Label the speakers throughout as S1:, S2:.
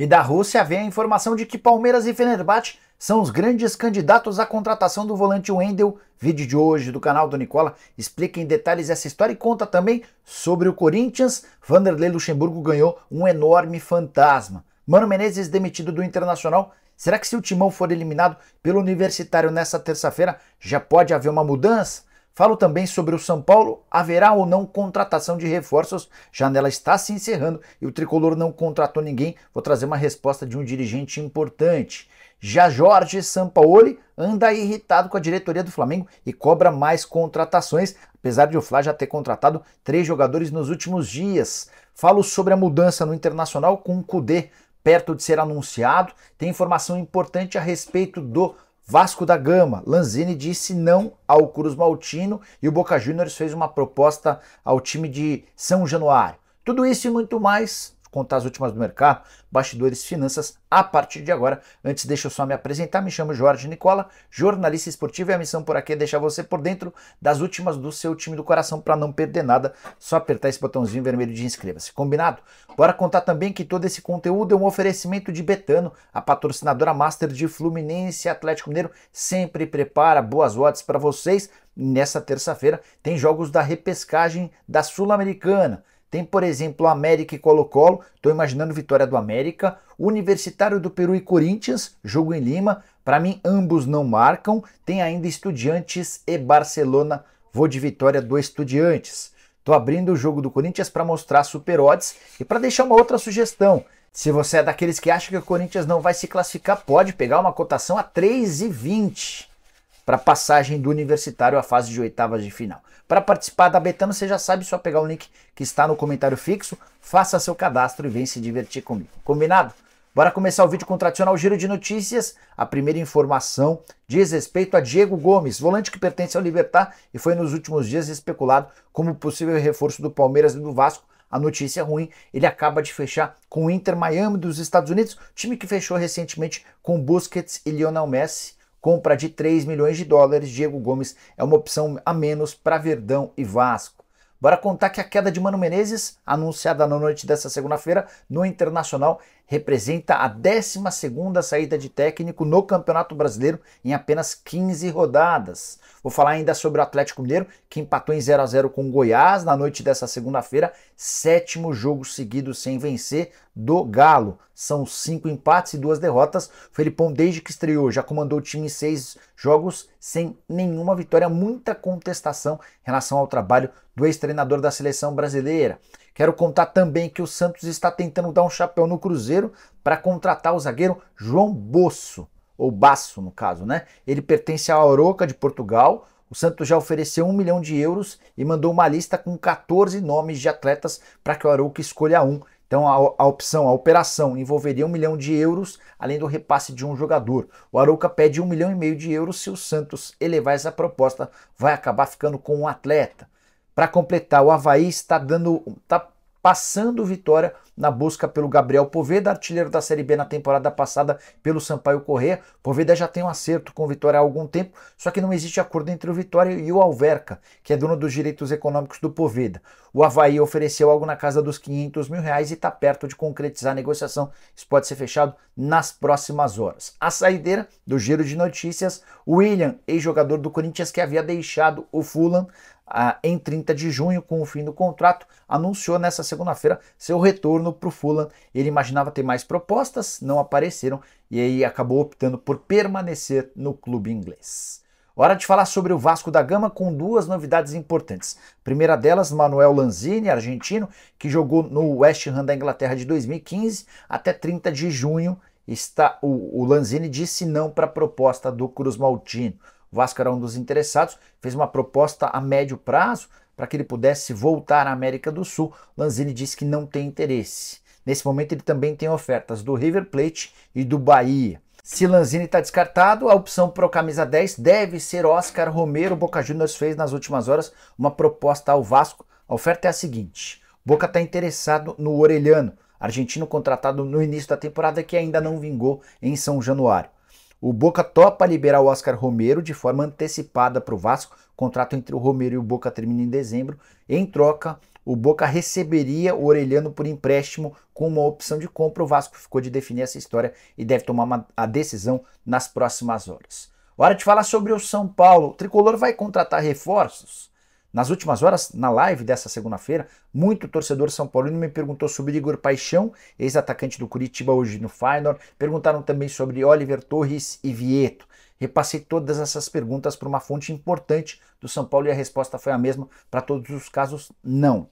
S1: E da Rússia vem a informação de que Palmeiras e Fenerbahçe são os grandes candidatos à contratação do volante Wendel. Vídeo de hoje do canal do Nicola explica em detalhes essa história e conta também sobre o Corinthians. Vanderlei Luxemburgo ganhou um enorme fantasma. Mano Menezes demitido do Internacional. Será que se o Timão for eliminado pelo Universitário nessa terça-feira, já pode haver uma mudança? Falo também sobre o São Paulo. Haverá ou não contratação de reforços? Janela está se encerrando e o tricolor não contratou ninguém. Vou trazer uma resposta de um dirigente importante. Já Jorge Sampaoli anda irritado com a diretoria do Flamengo e cobra mais contratações, apesar de o Flá já ter contratado três jogadores nos últimos dias. Falo sobre a mudança no Internacional com o Kudê perto de ser anunciado. Tem informação importante a respeito do Vasco da Gama, Lanzini disse não ao Cruz Maltino e o Boca Juniors fez uma proposta ao time de São Januário. Tudo isso e muito mais contar as últimas do mercado, bastidores, finanças, a partir de agora. Antes, deixa eu só me apresentar. Me chamo Jorge Nicola, jornalista esportivo, e a missão por aqui é deixar você por dentro das últimas do seu time do coração para não perder nada. Só apertar esse botãozinho vermelho de inscreva-se. Combinado? Bora contar também que todo esse conteúdo é um oferecimento de Betano, a patrocinadora master de Fluminense Atlético Mineiro. Sempre prepara boas odds para vocês. Nessa terça-feira tem jogos da repescagem da Sul-Americana. Tem, por exemplo, América e Colo-Colo, estou imaginando vitória do América, Universitário do Peru e Corinthians, jogo em Lima, para mim ambos não marcam. Tem ainda Estudiantes e Barcelona, vou de vitória do Estudiantes. Estou abrindo o jogo do Corinthians para mostrar super odds e para deixar uma outra sugestão. Se você é daqueles que acha que o Corinthians não vai se classificar, pode pegar uma cotação a 3,20 para passagem do Universitário à fase de oitavas de final. Para participar da Betano, você já sabe, só pegar o link que está no comentário fixo, faça seu cadastro e vem se divertir comigo. Combinado? Bora começar o vídeo com o tradicional giro de notícias. A primeira informação diz respeito a Diego Gomes, volante que pertence ao Libertar e foi nos últimos dias especulado como possível reforço do Palmeiras e do Vasco. A notícia ruim, ele acaba de fechar com o Inter Miami dos Estados Unidos, time que fechou recentemente com Busquets e Lionel Messi. Compra de 3 milhões de dólares, Diego Gomes é uma opção a menos para Verdão e Vasco. Bora contar que a queda de Mano Menezes, anunciada na noite dessa segunda-feira no Internacional, representa a 12 saída de técnico no Campeonato Brasileiro em apenas 15 rodadas. Vou falar ainda sobre o Atlético Mineiro, que empatou em 0 a 0 com o Goiás na noite dessa segunda-feira, sétimo jogo seguido sem vencer do Galo. São cinco empates e duas derrotas. O Felipão, desde que estreou, já comandou o time em seis jogos sem nenhuma vitória, muita contestação em relação ao trabalho do ex-treinador da seleção brasileira. Quero contar também que o Santos está tentando dar um chapéu no Cruzeiro para contratar o zagueiro João Bosso, ou Basso no caso, né? Ele pertence à Oroca de Portugal. O Santos já ofereceu um milhão de euros e mandou uma lista com 14 nomes de atletas para que o Arouca escolha um. Então a, a, opção, a operação envolveria um milhão de euros, além do repasse de um jogador. O Arouca pede um milhão e meio de euros se o Santos elevar essa proposta, vai acabar ficando com um atleta. Para completar, o Havaí está dando, está passando vitória na busca pelo Gabriel Poveda, artilheiro da Série B na temporada passada pelo Sampaio Corrêa. Poveda já tem um acerto com o Vitória há algum tempo, só que não existe acordo entre o Vitória e o Alverca, que é dono dos direitos econômicos do Poveda. O Havaí ofereceu algo na casa dos 500 mil reais e está perto de concretizar a negociação. Isso pode ser fechado nas próximas horas. A saideira do giro de notícias, William, ex-jogador do Corinthians que havia deixado o Fulham, ah, em 30 de junho, com o fim do contrato, anunciou nessa segunda-feira seu retorno para o Fulham. Ele imaginava ter mais propostas, não apareceram e aí acabou optando por permanecer no clube inglês. Hora de falar sobre o Vasco da Gama com duas novidades importantes. Primeira delas, Manuel Lanzini, argentino, que jogou no West Ham da Inglaterra de 2015 até 30 de junho. Está, o, o Lanzini disse não para a proposta do Cruz Maltino. O Vasco era um dos interessados, fez uma proposta a médio prazo para que ele pudesse voltar à América do Sul. Lanzini disse que não tem interesse. Nesse momento ele também tem ofertas do River Plate e do Bahia. Se Lanzini está descartado, a opção para o camisa 10 deve ser Oscar Romero. Boca Juniors fez nas últimas horas uma proposta ao Vasco. A oferta é a seguinte: Boca está interessado no Orelhano, argentino contratado no início da temporada que ainda não vingou em São Januário. O Boca topa liberar o Oscar Romero de forma antecipada para o Vasco. O contrato entre o Romero e o Boca termina em dezembro. Em troca, o Boca receberia o Orelhano por empréstimo com uma opção de compra. O Vasco ficou de definir essa história e deve tomar uma, a decisão nas próximas horas. Hora de falar sobre o São Paulo. O tricolor vai contratar reforços? Nas últimas horas, na live dessa segunda-feira, muito torcedor São Paulino me perguntou sobre Igor Paixão, ex-atacante do Curitiba hoje no Feyenoord. Perguntaram também sobre Oliver Torres e Vieto. Repassei todas essas perguntas para uma fonte importante do São Paulo e a resposta foi a mesma para todos os casos, não.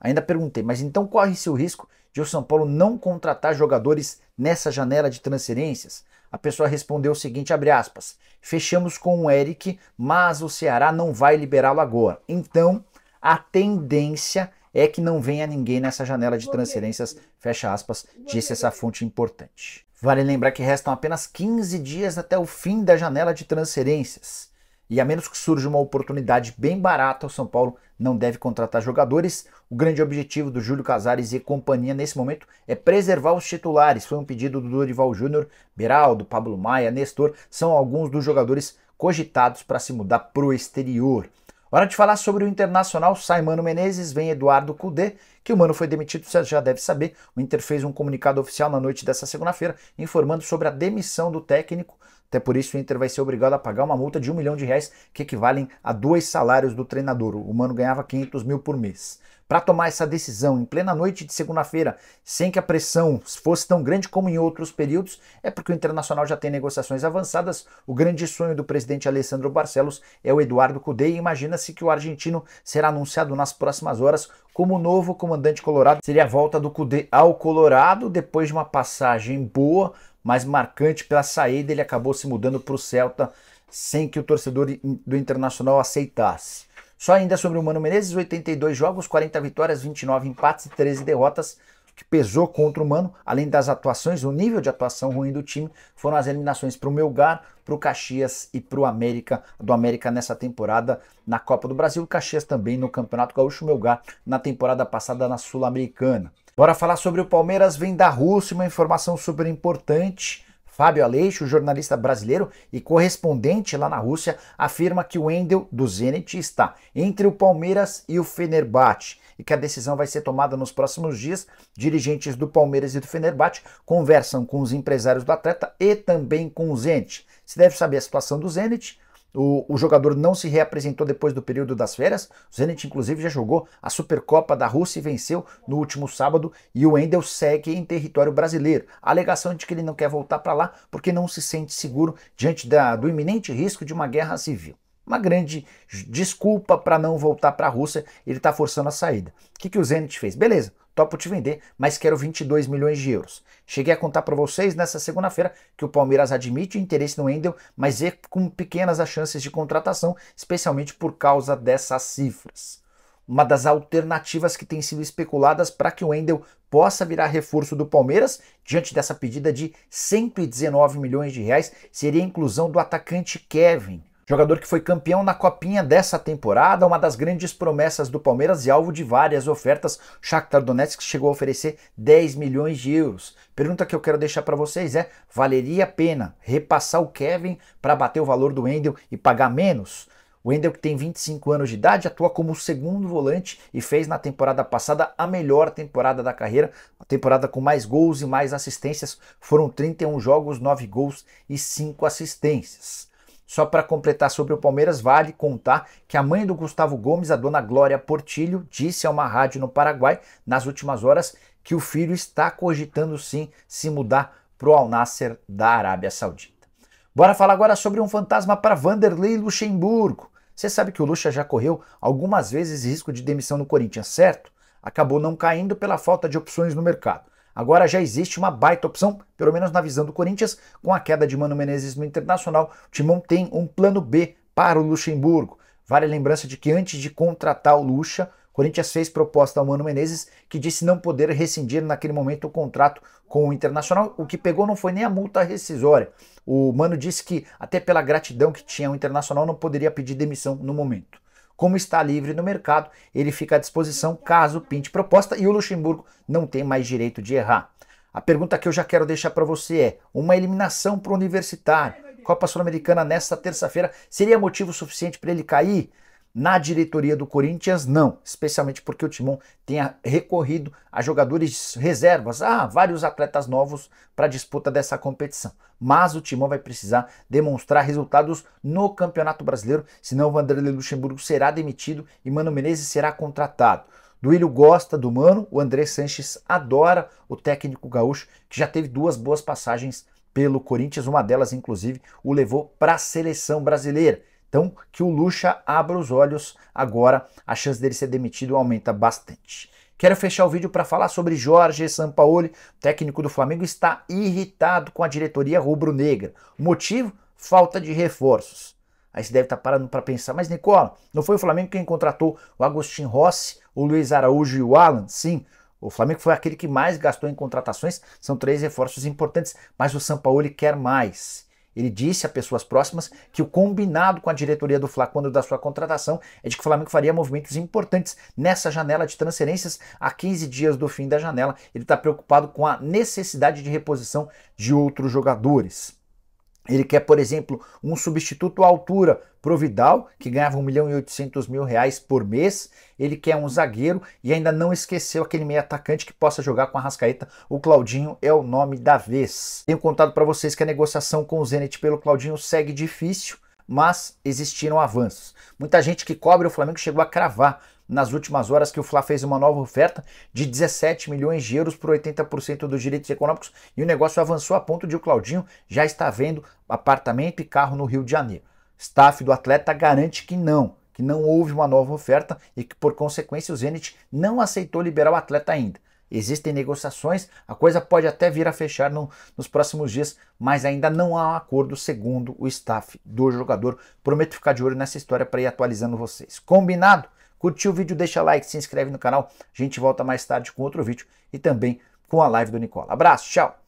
S1: Ainda perguntei, mas então corre-se o risco de o São Paulo não contratar jogadores nessa janela de transferências? A pessoa respondeu o seguinte, abre aspas, fechamos com o Eric, mas o Ceará não vai liberá-lo agora. Então, a tendência é que não venha ninguém nessa janela de transferências, fecha aspas, disse essa fonte importante. Vale lembrar que restam apenas 15 dias até o fim da janela de transferências. E a menos que surja uma oportunidade bem barata, o São Paulo não deve contratar jogadores. O grande objetivo do Júlio Casares e companhia nesse momento é preservar os titulares. Foi um pedido do Dorival Júnior, Beraldo, Pablo Maia, Nestor, são alguns dos jogadores cogitados para se mudar para o exterior. Hora de falar sobre o Internacional, sai Mano Menezes, vem Eduardo Cudê, que o Mano foi demitido, você já deve saber. O Inter fez um comunicado oficial na noite dessa segunda-feira, informando sobre a demissão do técnico. Até por isso o Inter vai ser obrigado a pagar uma multa de um milhão de reais, que equivalem a dois salários do treinador. O Mano ganhava 500 mil por mês. Para tomar essa decisão em plena noite de segunda-feira, sem que a pressão fosse tão grande como em outros períodos, é porque o Internacional já tem negociações avançadas. O grande sonho do presidente Alessandro Barcelos é o Eduardo Cudê e imagina-se que o argentino será anunciado nas próximas horas como novo comandante colorado. Seria a volta do Cudê ao Colorado depois de uma passagem boa mas marcante pela saída, ele acabou se mudando para o Celta sem que o torcedor do Internacional aceitasse. Só ainda sobre o Mano Menezes, 82 jogos, 40 vitórias, 29 empates e 13 derrotas, que pesou contra o Mano, além das atuações, o nível de atuação ruim do time, foram as eliminações para o Melgar, para o Caxias e para o América, do América nessa temporada na Copa do Brasil, Caxias também no Campeonato Gaúcho, Melgar na temporada passada na Sul-Americana. Bora falar sobre o Palmeiras vem da Rússia, uma informação super importante. Fábio Aleixo, jornalista brasileiro e correspondente lá na Rússia, afirma que o Wendel do Zenit está entre o Palmeiras e o Fenerbahçe e que a decisão vai ser tomada nos próximos dias. Dirigentes do Palmeiras e do Fenerbahçe conversam com os empresários do atleta e também com o Zenit. Se deve saber a situação do Zenit, o, o, jogador não se reapresentou depois do período das férias. O Zenit, inclusive, já jogou a Supercopa da Rússia e venceu no último sábado. E o Endel segue em território brasileiro. A alegação é de que ele não quer voltar para lá porque não se sente seguro diante da, do iminente risco de uma guerra civil. Uma grande desculpa para não voltar para a Rússia, ele está forçando a saída. O que, que o Zenit fez? Beleza, topo te vender, mas quero 22 milhões de euros. Cheguei a contar para vocês nessa segunda-feira que o Palmeiras admite o interesse no Endel, mas é com pequenas as chances de contratação, especialmente por causa dessas cifras. Uma das alternativas que tem sido especuladas para que o Endel possa virar reforço do Palmeiras, diante dessa pedida de 119 milhões de reais, seria a inclusão do atacante Kevin Jogador que foi campeão na copinha dessa temporada, uma das grandes promessas do Palmeiras e alvo de várias ofertas. Shakhtar Donetsk chegou a oferecer 10 milhões de euros. Pergunta que eu quero deixar para vocês é: valeria a pena repassar o Kevin para bater o valor do Endel e pagar menos? O Wendel, que tem 25 anos de idade, atua como segundo volante e fez na temporada passada a melhor temporada da carreira, a temporada com mais gols e mais assistências. Foram 31 jogos, 9 gols e 5 assistências. Só para completar sobre o Palmeiras, vale contar que a mãe do Gustavo Gomes, a dona Glória Portilho, disse a uma rádio no Paraguai nas últimas horas que o filho está cogitando sim se mudar para o Al Nasser da Arábia Saudita. Bora falar agora sobre um fantasma para Vanderlei Luxemburgo. Você sabe que o Lux já correu algumas vezes risco de demissão no Corinthians, certo? Acabou não caindo pela falta de opções no mercado. Agora já existe uma baita opção, pelo menos na visão do Corinthians, com a queda de Mano Menezes no Internacional, o Timão tem um plano B para o Luxemburgo. Vale a lembrança de que antes de contratar o Luxa, o Corinthians fez proposta ao Mano Menezes, que disse não poder rescindir naquele momento o contrato com o Internacional. O que pegou não foi nem a multa rescisória. O Mano disse que, até pela gratidão que tinha o Internacional, não poderia pedir demissão no momento como está livre no mercado, ele fica à disposição caso pinte proposta e o Luxemburgo não tem mais direito de errar. A pergunta que eu já quero deixar para você é: uma eliminação para o universitário, Copa Sul-Americana nesta terça-feira, seria motivo suficiente para ele cair? Na diretoria do Corinthians, não, especialmente porque o Timão tenha recorrido a jogadores reservas, a ah, vários atletas novos para a disputa dessa competição. Mas o Timão vai precisar demonstrar resultados no Campeonato Brasileiro, senão Vanderlei Luxemburgo será demitido e Mano Menezes será contratado. Duílio gosta do Mano, o André Sanches adora o técnico gaúcho, que já teve duas boas passagens pelo Corinthians, uma delas inclusive o levou para a seleção brasileira. Então, que o Lucha abra os olhos agora, a chance dele ser demitido aumenta bastante. Quero fechar o vídeo para falar sobre Jorge Sampaoli, técnico do Flamengo, está irritado com a diretoria rubro-negra. O motivo? Falta de reforços. Aí você deve estar tá parando para pensar, mas Nicola, não foi o Flamengo quem contratou o Agostinho Rossi, o Luiz Araújo e o Alan? Sim, o Flamengo foi aquele que mais gastou em contratações, são três reforços importantes, mas o Sampaoli quer mais. Ele disse a pessoas próximas que o combinado com a diretoria do Fla da sua contratação é de que o Flamengo faria movimentos importantes nessa janela de transferências a 15 dias do fim da janela. Ele está preocupado com a necessidade de reposição de outros jogadores. Ele quer, por exemplo, um substituto à altura para o Vidal, que ganhava 1 milhão e 800 mil reais por mês. Ele quer um zagueiro e ainda não esqueceu aquele meio atacante que possa jogar com a Rascaeta. O Claudinho é o nome da vez. Tenho contado para vocês que a negociação com o Zenit pelo Claudinho segue difícil, mas existiram avanços. Muita gente que cobre o Flamengo chegou a cravar nas últimas horas que o Fla fez uma nova oferta de 17 milhões de euros por 80% dos direitos econômicos e o negócio avançou a ponto de o Claudinho já está vendo apartamento e carro no Rio de Janeiro. Staff do atleta garante que não, que não houve uma nova oferta e que por consequência o Zenit não aceitou liberar o atleta ainda. Existem negociações, a coisa pode até vir a fechar no, nos próximos dias, mas ainda não há um acordo segundo o staff do jogador. Prometo ficar de olho nessa história para ir atualizando vocês. Combinado? Curtiu o vídeo, deixa like, se inscreve no canal. A gente volta mais tarde com outro vídeo e também com a live do Nicola. Abraço, tchau!